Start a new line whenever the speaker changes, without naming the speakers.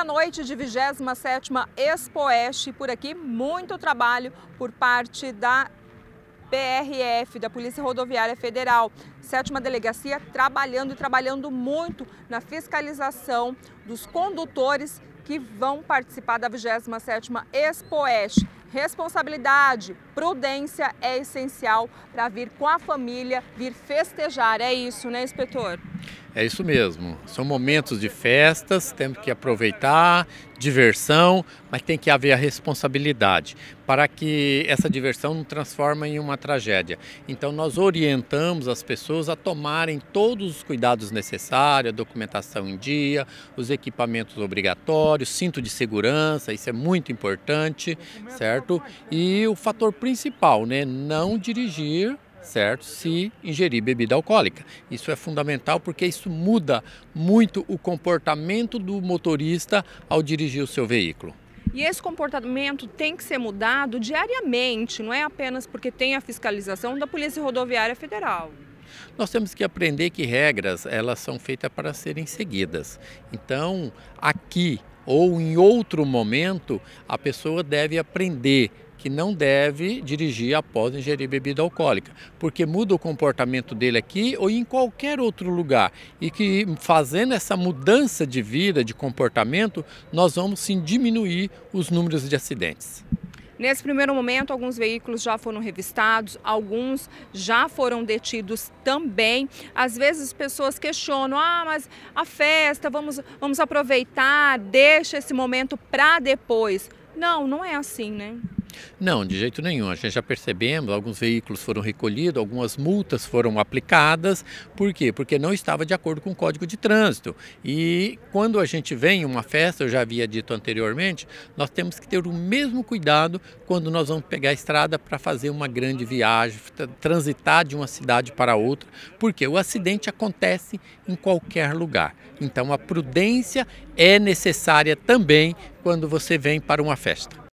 Na noite de 27ª Expoeste, por aqui muito trabalho por parte da PRF, da Polícia Rodoviária Federal. Sétima Delegacia trabalhando e trabalhando muito na fiscalização dos condutores que vão participar da 27ª Expoeste. Responsabilidade, prudência é essencial para vir com a família, vir festejar. É isso, né, inspetor?
É isso mesmo. São momentos de festas, temos que aproveitar, diversão, mas tem que haver a responsabilidade para que essa diversão não transforme em uma tragédia. Então nós orientamos as pessoas a tomarem todos os cuidados necessários, a documentação em dia, os equipamentos obrigatórios, cinto de segurança, isso é muito importante, certo? E o fator principal, né, não dirigir certo? Se ingerir bebida alcoólica. Isso é fundamental porque isso muda muito o comportamento do motorista ao dirigir o seu veículo.
E esse comportamento tem que ser mudado diariamente, não é apenas porque tem a fiscalização da Polícia Rodoviária Federal.
Nós temos que aprender que regras, elas são feitas para serem seguidas. Então, aqui ou em outro momento, a pessoa deve aprender que não deve dirigir após ingerir bebida alcoólica, porque muda o comportamento dele aqui ou em qualquer outro lugar. E que fazendo essa mudança de vida, de comportamento, nós vamos sim diminuir os números de acidentes.
Nesse primeiro momento, alguns veículos já foram revistados, alguns já foram detidos também. Às vezes as pessoas questionam: ah, mas a festa, vamos, vamos aproveitar, deixa esse momento para depois. Não, não é assim, né?
Não, de jeito nenhum. A gente já percebemos, alguns veículos foram recolhidos, algumas multas foram aplicadas. Por quê? Porque não estava de acordo com o Código de Trânsito. E quando a gente vem em uma festa, eu já havia dito anteriormente, nós temos que ter o mesmo cuidado quando nós vamos pegar a estrada para fazer uma grande viagem, transitar de uma cidade para outra, porque o acidente acontece em qualquer lugar. Então a prudência é necessária também quando você vem para uma festa.